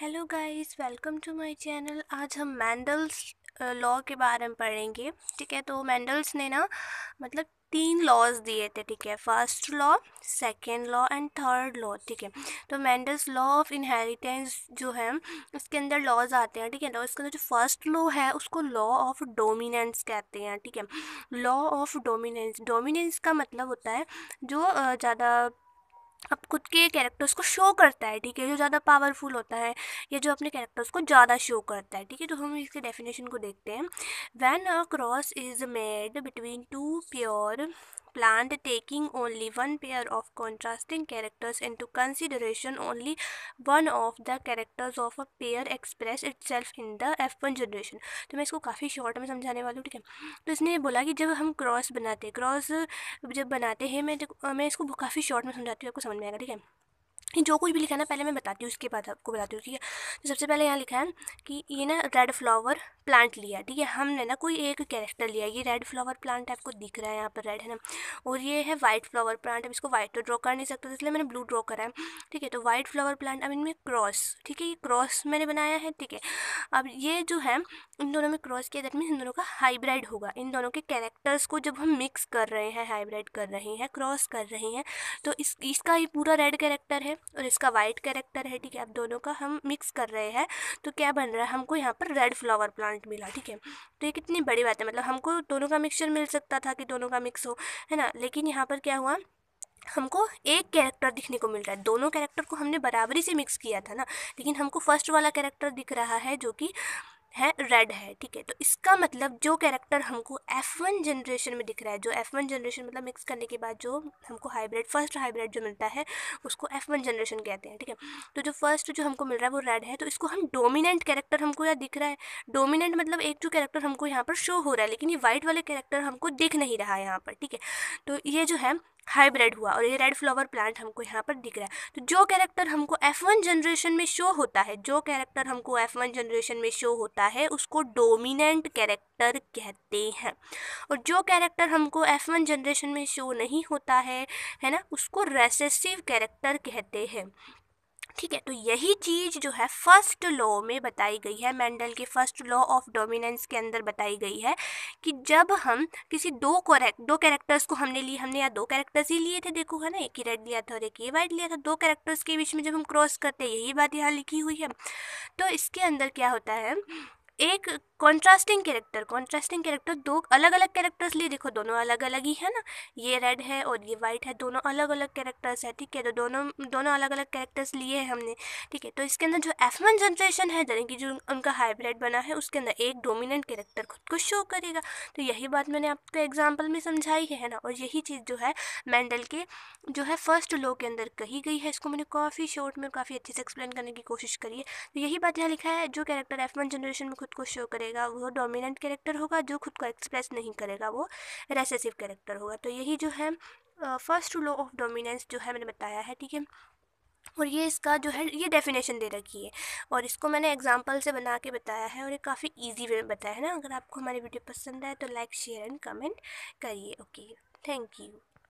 hello guys welcome to my channel आज हम Mendel's law uh, के बारे में पढ़ेंगे ठीक है तो मैंडल्स ने ना मतलब तीन लॉज दिए थे ठीक है first law second law and third law ठीक है तो मैंडल्स लॉ ऑफ इनहेरिटेंस जो है उसके अंदर लॉज आते हैं ठीक है तो इसके अंदर जो फर्स्ट लॉ है उसको लॉ ऑफ डोमिनेंस कहते हैं ठीक है लॉ ऑफ डोमिनेंस डोमिनेंस का मतलब होता है जो uh, ज़्यादा अब खुद के कैरेक्टर्स को शो करता है ठीक है जो ज़्यादा पावरफुल होता है या जो अपने कैरेक्टर्स को ज़्यादा शो करता है ठीक है तो हम इसके डेफिनेशन को देखते हैं when a cross is made between two pure planned taking only one pair of contrasting characters into consideration only one of the characters of a pair express itself in the F1 generation तो मैं इसको काफ़ी short में समझाने वाली हूँ ठीक है तो इसने बोला कि जब हम क्रॉस बनाते क्रॉस जब बनाते हैं मैं मैं इसको काफ़ी शॉर्ट में समझाती हूँ आपको समझ में आएगा ठीक है जो कुछ भी लिखा है ना पहले मैं बताती हूँ उसके बाद आपको बताती हूँ ठीक है तो सबसे पहले यहाँ लिखा है कि ये ना रेड फ्लावर प्लांट लिया ठीक है हमने ना कोई एक कैरेक्टर लिया ये रेड फ्लावर प्लांट आपको दिख रहा है यहाँ पर रेड है ना और ये है वाइट फ्लावर प्लांट अब इसको वाइट तो ड्रॉ कर नहीं सकते तो इसलिए मैंने ब्लू ड्रॉ करा है ठीक है तो वाइट फ्लावर प्लांट अब इनमें क्रॉस ठीक है ये क्रॉस मैंने बनाया है ठीक है अब ये जो है इन दोनों में क्रॉस किया दैट मीन्स इन दोनों का हाइब्रिड होगा इन दोनों के कैरेक्टर्स को जब हम मिक्स कर रहे हैं हाइब्रिड कर रहे हैं क्रॉस कर रहे हैं तो इस इसका ही पूरा रेड कैरेक्टर है और इसका वाइट कैरेक्टर है ठीक है अब दोनों का हम मिक्स कर रहे हैं तो क्या बन रहा है हमको यहाँ पर रेड फ्लावर प्लांट मिला ठीक है तो ये कितनी बड़ी बात है मतलब हमको दोनों का मिक्सचर मिल सकता था कि दोनों का मिक्स हो है ना लेकिन यहाँ पर क्या हुआ हमको एक कैरेक्टर दिखने को मिल रहा है दोनों कैरेक्टर को हमने बराबरी से मिक्स किया था ना लेकिन हमको फर्स्ट वाला कैरेक्टर दिख रहा है जो कि है रेड है ठीक है तो इसका मतलब जो कैरेक्टर हमको एफ वन जनरेशन में दिख रहा है जो एफ वन जनरेशन मतलब मिक्स करने के बाद जो हमको हाइब्रिड फर्स्ट हाइब्रिड जो मिलता है उसको एफ वन जनरेशन कहते हैं ठीक है तो जो फर्स्ट जो हमको मिल रहा है वो रेड है तो इसको हम डोमिनेंट कैरेक्टर हमको यहाँ दिख रहा है डोमिनेंट मतलब एक जो कैरेक्टर हमको यहाँ पर शो हो रहा है लेकिन ये वाइट वाले कैरेक्टर हमको दिख नहीं रहा है यहाँ पर ठीक है तो ये जो है हाइब्रिड हुआ और ये रेड फ्लावर प्लांट हमको यहाँ पर दिख रहा है तो जो कैरेक्टर हमको एफ वन जनरेशन में शो होता है जो कैरेक्टर हमको एफ वन जनरेशन में शो होता है उसको डोमिनेंट कैरेक्टर कहते हैं और जो कैरेक्टर हमको एफ वन जनरेशन में शो नहीं होता है है ना उसको रेसेसिव कैरेक्टर कहते हैं ठीक है तो यही चीज़ जो है फर्स्ट लॉ में बताई गई है मेंडल के फर्स्ट लॉ ऑफ डोमिनेंस के अंदर बताई गई है कि जब हम किसी दो करेक्ट दो कैरेक्टर्स को हमने लिए हमने यहाँ दो कैरेक्टर्स ही लिए थे देखो है ना एक ही रेड लिया था और एक ही वाइट लिया था दो कैरेक्टर्स के बीच में जब हम क्रॉस करते हैं यही बात यहाँ लिखी हुई है तो इसके अंदर क्या होता है एक कॉन्ट्रास्टिंग कैरेक्टर कॉन्ट्रास्टिंग कैरेक्टर दो अलग अलग कैरेक्टर्स लिए देखो दोनों अलग अलग ही है ना ये रेड है और ये वाइट है दोनों अलग अलग कैरेक्टर्स है ठीक है तो दोनों दोनों अलग अलग कैरेक्टर्स लिए हैं हमने ठीक है तो इसके अंदर जो एफ वन जनरेशन है यानी कि जो उनका हाइब्रिड बना है उसके अंदर एक डोमिनेंट कैरेक्टर खुद को शो करेगा तो यही बात मैंने आपको एग्जाम्पल में समझाई है ना और यही चीज़ जो है मैंडल के जो है फर्स्ट लो के अंदर कही गई है इसको मैंने काफ़ी शॉर्ट में काफ़ी अच्छे से एक्सप्लेन करने की कोशिश करी है तो यही बात यहाँ लिखा है जो कैरेक्टर एफ वन जनरेशन में खुद को शो करेगा करेगा वो डोमिनेंट कैरेक्टर होगा जो खुद को एक्सप्रेस नहीं करेगा वो रेसेसिव कैरेक्टर होगा तो यही जो है फर्स्ट लो ऑफ डोमिनेंस जो है मैंने बताया है ठीक है और ये इसका जो है ये डेफिनेशन दे रखी है और इसको मैंने एग्जांपल से बना के बताया है और ये काफ़ी इजी वे में बताया है ना अगर आपको हमारी वीडियो पसंद आए तो लाइक शेयर एंड कमेंट करिए ओके थैंक यू